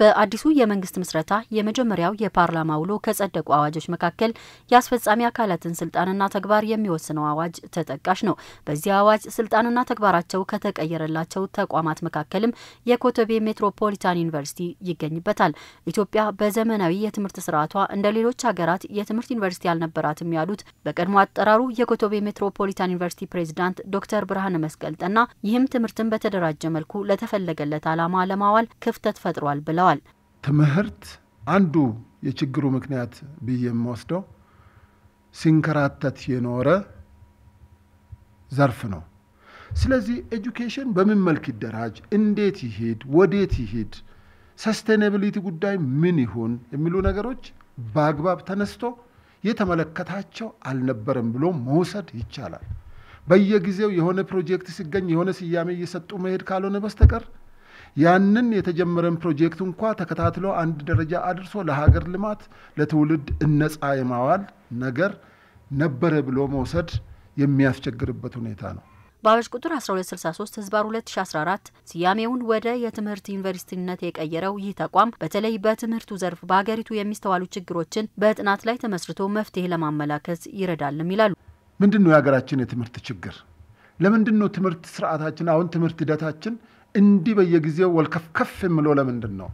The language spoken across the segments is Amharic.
በአዲሱ የመንግስት ምስረታ የመጀመሪያው የፓርላማ ውሎ ከጸደቁ አዋጆች መካከል የአስፈጻሚ አካላትን ስልጣንና ተግባር የሚወስነው አዋጅ ተጠቃሽ ነው። በዚህ አዋጅ ስልጣንና ተግባራቸው ከተቀየረላቸው ተቋማት መካከልም የኮተቤ ሜትሮፖሊታን ዩኒቨርሲቲ ይገኝበታል። ኢትዮጵያ በዘመናዊ የትምህርት ስርዓቷ እንደ ሌሎች ሀገራት የትምህርት ዩኒቨርሲቲ አልነበራትም ያሉት በቀድሞ አጠራሩ የኮተቤ ሜትሮፖሊታን ዩኒቨርሲቲ ፕሬዚዳንት ዶክተር ብርሃነ መስቀል ጠና፣ ይህም ትምህርትን በተደራጀ መልኩ ለተፈለገለት ዓላማ ለማዋል ክፍተት ፈጥሯል ብለዋል። ብለዋል። ትምህርት አንዱ የችግሩ ምክንያት ብዬ የምወስደው ሲንከራተት የኖረ ዘርፍ ነው። ስለዚህ ኤጁኬሽን በምን መልክ ይደራጅ፣ እንዴት ይሄድ፣ ወዴት ይሄድ፣ ሰስቴናብሊቲ ጉዳይ ምን ይሁን የሚሉ ነገሮች በአግባብ ተነስቶ የተመለከታቸው አልነበረም ብሎ መውሰድ ይቻላል። በየጊዜው የሆነ ፕሮጀክት ሲገኝ የሆነ ስያሜ እየሰጡ መሄድ ካልሆነ በስተቀር ያንን የተጀመረን ፕሮጀክት እንኳ ተከታትሎ አንድ ደረጃ አድርሶ ለሀገር ልማት ለትውልድ እነፃ የማዋል ነገር ነበረ ብሎ መውሰድ የሚያስቸግርበት ሁኔታ ነው። በአዋጅ ቁጥር 1263 ህዝባር 2014 ስያሜውን ወደ የትምህርት ዩኒቨርሲቲነት የቀየረው ይህ ተቋም በተለይ በትምህርቱ ዘርፍ በሀገሪቱ የሚስተዋሉ ችግሮችን በጥናት ላይ ተመስርቶ መፍትሄ ለማመላከት ይረዳልም ይላሉ። ምንድን ነው የሀገራችን የትምህርት ችግር? ለምንድን ነው ትምህርት ስርዓታችን አሁን ትምህርት ሂደታችን እንዲህ በየጊዜው ወልከፍ ከፍ የምለው ለምንድን ነው?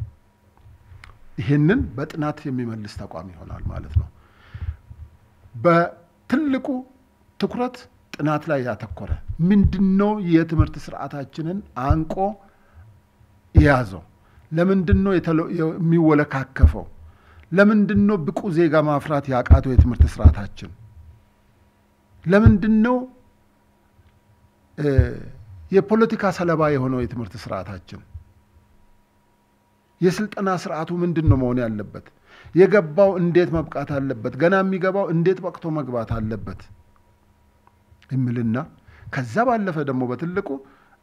ይህንን በጥናት የሚመልስ ተቋም ይሆናል ማለት ነው። በትልቁ ትኩረት ጥናት ላይ ያተኮረ ምንድነው የትምህርት ስርዓታችንን አንቆ የያዘው? ለምንድነው የሚወለካከፈው? ለምንድነው ብቁ ዜጋ ማፍራት ያቃተው የትምህርት ስርዓታችን? ነው የፖለቲካ ሰለባ የሆነው የትምህርት ስርዓታችን የስልጠና ስርዓቱ ምንድን ነው መሆን ያለበት? የገባው እንዴት መብቃት አለበት? ገና የሚገባው እንዴት በቅቶ መግባት አለበት? የሚልና ከዛ ባለፈ ደግሞ በትልቁ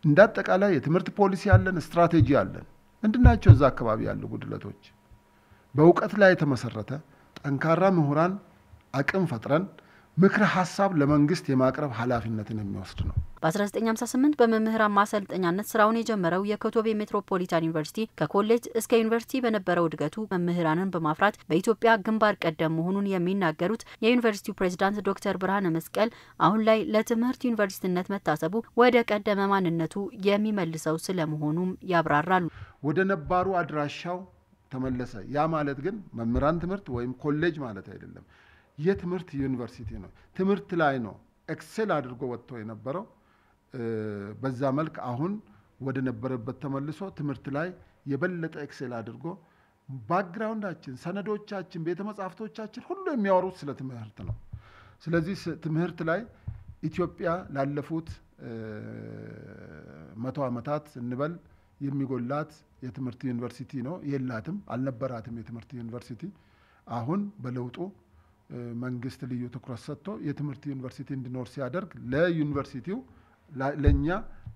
እንደ አጠቃላይ የትምህርት ፖሊሲ አለን፣ ስትራቴጂ አለን። ምንድናቸው እዛ አካባቢ ያሉ ጉድለቶች? በእውቀት ላይ የተመሰረተ ጠንካራ ምሁራን አቅም ፈጥረን ምክረ ሀሳብ ለመንግስት የማቅረብ ኃላፊነትን የሚወስድ ነው። በ1958 በመምህራን ማሰልጠኛነት ስራውን የጀመረው የኮቶቤ ሜትሮፖሊታን ዩኒቨርሲቲ ከኮሌጅ እስከ ዩኒቨርሲቲ በነበረው እድገቱ መምህራንን በማፍራት በኢትዮጵያ ግንባር ቀደም መሆኑን የሚናገሩት የዩኒቨርሲቲው ፕሬዝዳንት ዶክተር ብርሃነ መስቀል አሁን ላይ ለትምህርት ዩኒቨርሲቲነት መታሰቡ ወደ ቀደመ ማንነቱ የሚመልሰው ስለመሆኑም ያብራራሉ። ወደ ነባሩ አድራሻው ተመለሰ። ያ ማለት ግን መምህራን ትምህርት ወይም ኮሌጅ ማለት አይደለም። የትምህርት ዩኒቨርሲቲ ነው። ትምህርት ላይ ነው ኤክሴል አድርጎ ወጥቶ የነበረው። በዛ መልክ አሁን ወደ ነበረበት ተመልሶ ትምህርት ላይ የበለጠ ኤክሴል አድርጎ ባክግራውንዳችን፣ ሰነዶቻችን፣ ቤተ መጻሕፍቶቻችን ሁሉ የሚያወሩት ስለ ትምህርት ነው። ስለዚህ ትምህርት ላይ ኢትዮጵያ ላለፉት መቶ ዓመታት እንበል የሚጎላት የትምህርት ዩኒቨርሲቲ ነው። የላትም፣ አልነበራትም የትምህርት ዩኒቨርሲቲ አሁን በለውጡ መንግስት ልዩ ትኩረት ሰጥቶ የትምህርት ዩኒቨርሲቲ እንዲኖር ሲያደርግ ለዩኒቨርሲቲው ለእኛ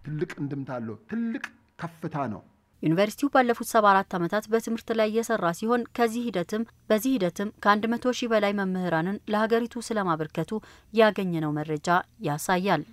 ትልቅ እንድምታ አለው፣ ትልቅ ከፍታ ነው። ዩኒቨርሲቲው ባለፉት ሰባ አራት ዓመታት በትምህርት ላይ እየሰራ ሲሆን ከዚህ ሂደትም በዚህ ሂደትም ከአንድ መቶ ሺህ በላይ መምህራንን ለሀገሪቱ ስለማበርከቱ ያገኘነው መረጃ ያሳያል።